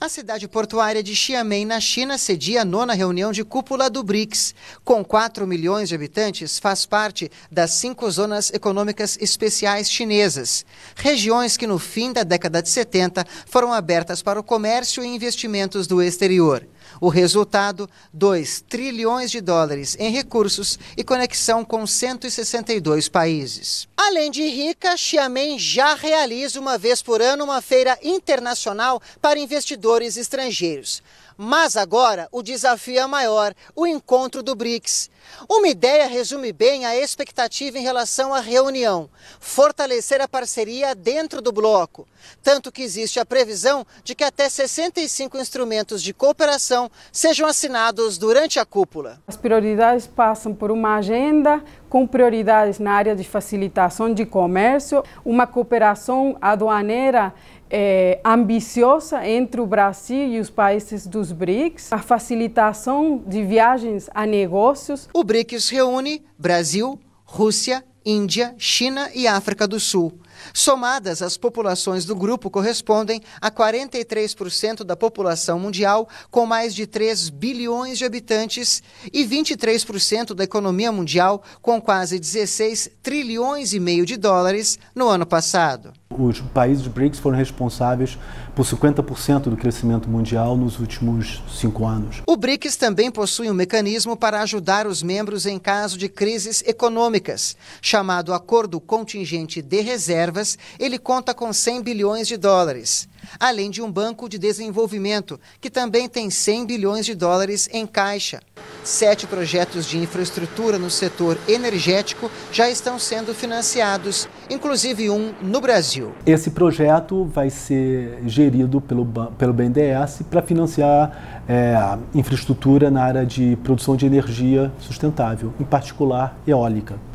A cidade portuária de Xiamen, na China, cedia a nona reunião de cúpula do BRICS. Com 4 milhões de habitantes, faz parte das cinco zonas econômicas especiais chinesas. Regiões que, no fim da década de 70, foram abertas para o comércio e investimentos do exterior. O resultado: 2 trilhões de dólares em recursos e conexão com 162 países. Além de rica, Xiamen já realiza uma vez por ano uma feira internacional para investidores investidores estrangeiros. Mas agora o desafio é maior, o encontro do BRICS. Uma ideia resume bem a expectativa em relação à reunião: fortalecer a parceria dentro do bloco. Tanto que existe a previsão de que até 65 instrumentos de cooperação sejam assinados durante a cúpula. As prioridades passam por uma agenda com prioridades na área de facilitação de comércio, uma cooperação aduaneira eh, ambiciosa entre o Brasil e os países dos BRICS, a facilitação de viagens a negócios. O BRICS reúne Brasil, Rússia, Índia, China e África do Sul. Somadas, as populações do grupo correspondem a 43% da população mundial, com mais de 3 bilhões de habitantes, e 23% da economia mundial, com quase 16 trilhões e meio de dólares no ano passado. Os países BRICS foram responsáveis por 50% do crescimento mundial nos últimos cinco anos. O BRICS também possui um mecanismo para ajudar os membros em caso de crises econômicas. Chamado Acordo Contingente de Reservas, ele conta com 100 bilhões de dólares, além de um banco de desenvolvimento, que também tem 100 bilhões de dólares em caixa. Sete projetos de infraestrutura no setor energético já estão sendo financiados, inclusive um no Brasil. Esse projeto vai ser gerido pelo, pelo BNDES para financiar é, infraestrutura na área de produção de energia sustentável, em particular eólica.